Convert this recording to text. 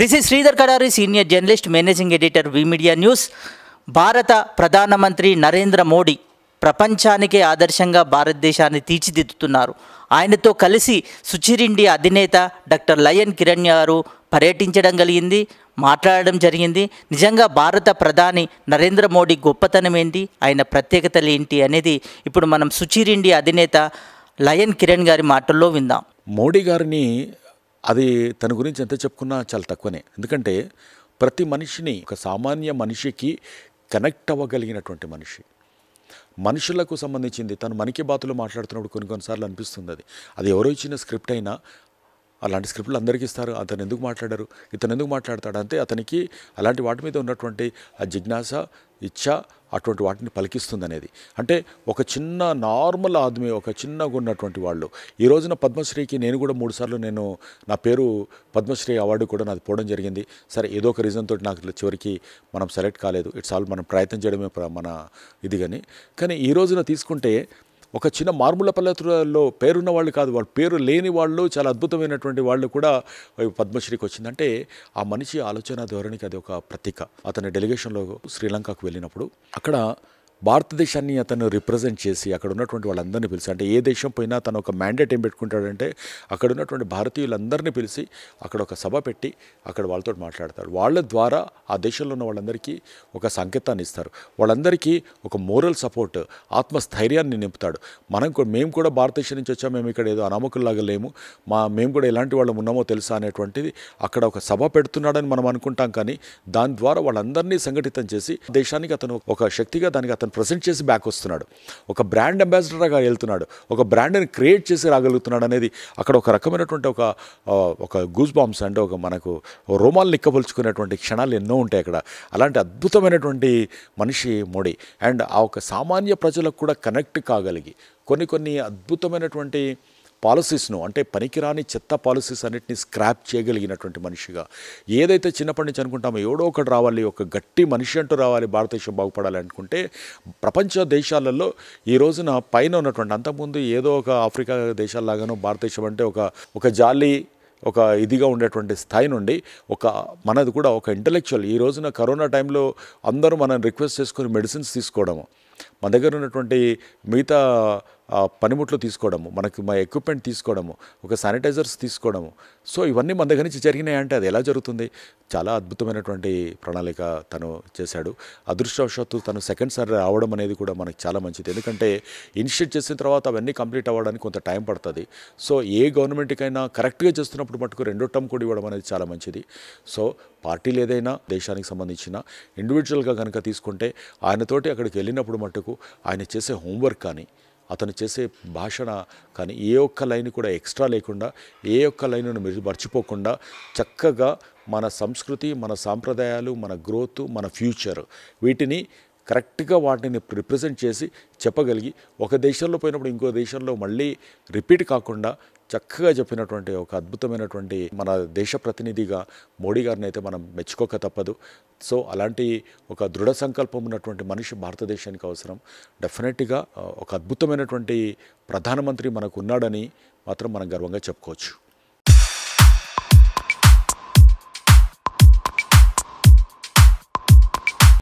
this is Sridhar Kadari senior journalist managing editor V media news భారత ప్రధానమంత్రి నరేంద్ర మోడీ ప్రపంచానికే ఆదర్శంగా భారతదేశాన్ని తీర్చిదిద్దుతున్నారు ఆయనతో కలిసి సుచిరిండి అధినేత డాక్టర్ లయన్ కిరణ్ గారు పర్యటించడం కలిగింది మాట్లాడడం జరిగింది నిజంగా భారత ప్రధాని నరేంద్ర మోడీ గొప్పతనం ఏంటి ఆయన ప్రత్యేకతలు ఏంటి అనేది ఇప్పుడు మనం సుచిరిండి అధినేత లయన్ కిరణ్ గారి మాటల్లో విందాం మోడీ గారిని అది తన గురించి ఎంత చెప్పుకున్నా చాలా తక్కువనే ఎందుకంటే ప్రతి మనిషిని ఒక సామాన్య మనిషికి కనెక్ట్ అవ్వగలిగినటువంటి మనిషి మనుషులకు సంబంధించింది తను మనకి బాతులు మాట్లాడుతున్నప్పుడు కొన్ని కొన్నిసార్లు అనిపిస్తుంది అది అది ఎవరో ఇచ్చిన స్క్రిప్ట్ అయినా అలాంటి స్క్రిప్ట్లు అందరికీ ఇస్తారు అతను ఎందుకు మాట్లాడారు ఇతను ఎందుకు మాట్లాడతాడు అంటే అతనికి అలాంటి వాటి మీద ఉన్నటువంటి ఆ జిజ్ఞాస ఇచ్చ అటువంటి వాటిని పలికిస్తుంది అనేది అంటే ఒక చిన్న నార్మల్ ఆద్మీ ఒక చిన్నగా ఉన్నటువంటి వాళ్ళు ఈ రోజున పద్మశ్రీకి నేను కూడా మూడుసార్లు నేను నా పేరు పద్మశ్రీ అవార్డు కూడా నాది పోవడం జరిగింది సరే ఏదో ఒక రీజన్ తోటి నాకు చివరికి మనం సెలెక్ట్ కాలేదు ఇట్స్ ఆల్ మనం ప్రయత్నం చేయడమే మన ఇది కానీ కానీ ఈ రోజున తీసుకుంటే ఒక చిన్న మార్ముల పల్లెతులలో పేరున్న వాళ్ళు కాదు వాళ్ళు పేరు లేని వాళ్ళు చాలా అద్భుతమైనటువంటి వాళ్ళు కూడా పద్మశ్రీకి వచ్చిందంటే ఆ మనిషి ఆలోచన ధోరణికి అది ఒక ప్రతీక అతని డెలిగేషన్లో శ్రీలంకకు వెళ్ళినప్పుడు అక్కడ భారతదేశాన్ని అతను రిప్రజెంట్ చేసి అక్కడ ఉన్నటువంటి వాళ్ళందరినీ పిలిచి అంటే ఏ దేశం పోయినా తను ఒక మ్యాండేట్ ఏం పెట్టుకుంటాడంటే అక్కడ ఉన్నటువంటి భారతీయులందరినీ పిలిచి అక్కడ ఒక సభ పెట్టి అక్కడ వాళ్ళతో మాట్లాడతారు వాళ్ళ ద్వారా ఆ దేశంలో ఉన్న వాళ్ళందరికీ ఒక సంకేతాన్ని ఇస్తారు వాళ్ళందరికీ ఒక మోరల్ సపోర్ట్ ఆత్మస్థైర్యాన్ని నింపుతాడు మనం కూడా మేము కూడా భారతదేశం నుంచి వచ్చాము మేము ఇక్కడ ఏదో అనామకుల్లాగా లేము మా మేము కూడా ఎలాంటి వాళ్ళం ఉన్నామో తెలుసా అనేటువంటిది అక్కడ ఒక సభ పెడుతున్నాడని మనం అనుకుంటాం కానీ దాని ద్వారా వాళ్ళందరినీ సంఘటితం చేసి దేశానికి అతను ఒక శక్తిగా దానికి అతను ప్రజెంట్ చేసి బ్యాక్ వస్తున్నాడు ఒక బ్రాండ్ అంబాసిడర్గా వెళ్తున్నాడు ఒక బ్రాండ్ని క్రియేట్ చేసి రాగలుగుతున్నాడు అనేది అక్కడ ఒక రకమైనటువంటి ఒక ఒక గూస్ బాంబ్స్ అంటే ఒక మనకు రోమాలు నిక్కపలుచుకునేటువంటి క్షణాలు ఎన్నో ఉంటాయి అక్కడ అలాంటి అద్భుతమైనటువంటి మనిషి మోడీ అండ్ ఆ ఒక సామాన్య ప్రజలకు కూడా కనెక్ట్ కాగలిగి కొన్ని కొన్ని అద్భుతమైనటువంటి పాలసీస్ను అంటే పనికిరాని చెత్త పాలసీస్ అన్నింటినీ స్క్రాప్ చేయగలిగినటువంటి మనిషిగా ఏదైతే చిన్నప్పటి నుంచి అనుకుంటామో ఎవడో ఒకటి రావాలి ఒక గట్టి మనిషి అంటూ రావాలి భారతదేశం బాగుపడాలి అనుకుంటే ప్రపంచ దేశాలలో ఈ రోజున పైన ఉన్నటువంటి అంతకుముందు ఏదో ఒక ఆఫ్రికా దేశాల్లాగానో భారతదేశం అంటే ఒక ఒక జాలి ఒక ఇదిగా ఉండేటువంటి స్థాయి నుండి ఒక మనది కూడా ఒక ఇంటలెక్చువల్ ఈ రోజున కరోనా టైంలో అందరూ మనం రిక్వెస్ట్ చేసుకుని మెడిసిన్స్ తీసుకోవడము మన దగ్గర ఉన్నటువంటి మిగతా పనిముట్లు తీసుకోవడము మనకు మా ఎక్విప్మెంట్ తీసుకోవడము ఒక శానిటైజర్స్ తీసుకోవడము సో ఇవన్నీ మన దగ్గర నుంచి జరిగినాయంటే అది ఎలా జరుగుతుంది చాలా అద్భుతమైనటువంటి ప్రణాళిక తను చేశాడు అదృష్టవశాత్తు తను సెకండ్ సారి రావడం అనేది కూడా మనకు చాలా మంచిది ఎందుకంటే ఇనిషియేట్ చేసిన తర్వాత అవన్నీ కంప్లీట్ అవ్వడానికి కొంత టైం పడుతుంది సో ఏ గవర్నమెంట్కైనా కరెక్ట్గా చేస్తున్నప్పుడు మటుకు రెండో టర్మ్ కూడా ఇవ్వడం అనేది చాలా మంచిది సో పార్టీలు ఏదైనా దేశానికి సంబంధించిన ఇండివిజువల్గా కనుక తీసుకుంటే ఆయనతోటి అక్కడికి వెళ్ళినప్పుడు మటుకు ఆయన చేసే హోంవర్క్ కానీ అతను చేసే భాషణ కానీ ఏ ఒక్క లైన్ కూడా ఎక్స్ట్రా లేకుండా ఏ ఒక్క లైన్ను మర్చిపోకుండా చక్కగా మన సంస్కృతి మన సాంప్రదాయాలు మన గ్రోత్ మన ఫ్యూచర్ వీటిని కరెక్ట్గా వాటిని రిప్రజెంట్ చేసి చెప్పగలిగి ఒక దేశంలో పోయినప్పుడు ఇంకో దేశంలో మళ్ళీ రిపీట్ కాకుండా చక్కగా చెప్పినటువంటి ఒక అద్భుతమైనటువంటి మన దేశ ప్రతినిధిగా మోడీ గారిని అయితే మనం మెచ్చుకోక తప్పదు సో అలాంటి ఒక దృఢ సంకల్పం ఉన్నటువంటి మనిషి భారతదేశానికి అవసరం డెఫినెట్గా ఒక అద్భుతమైనటువంటి ప్రధానమంత్రి మనకు ఉన్నాడని మాత్రం మనం గర్వంగా చెప్పుకోవచ్చు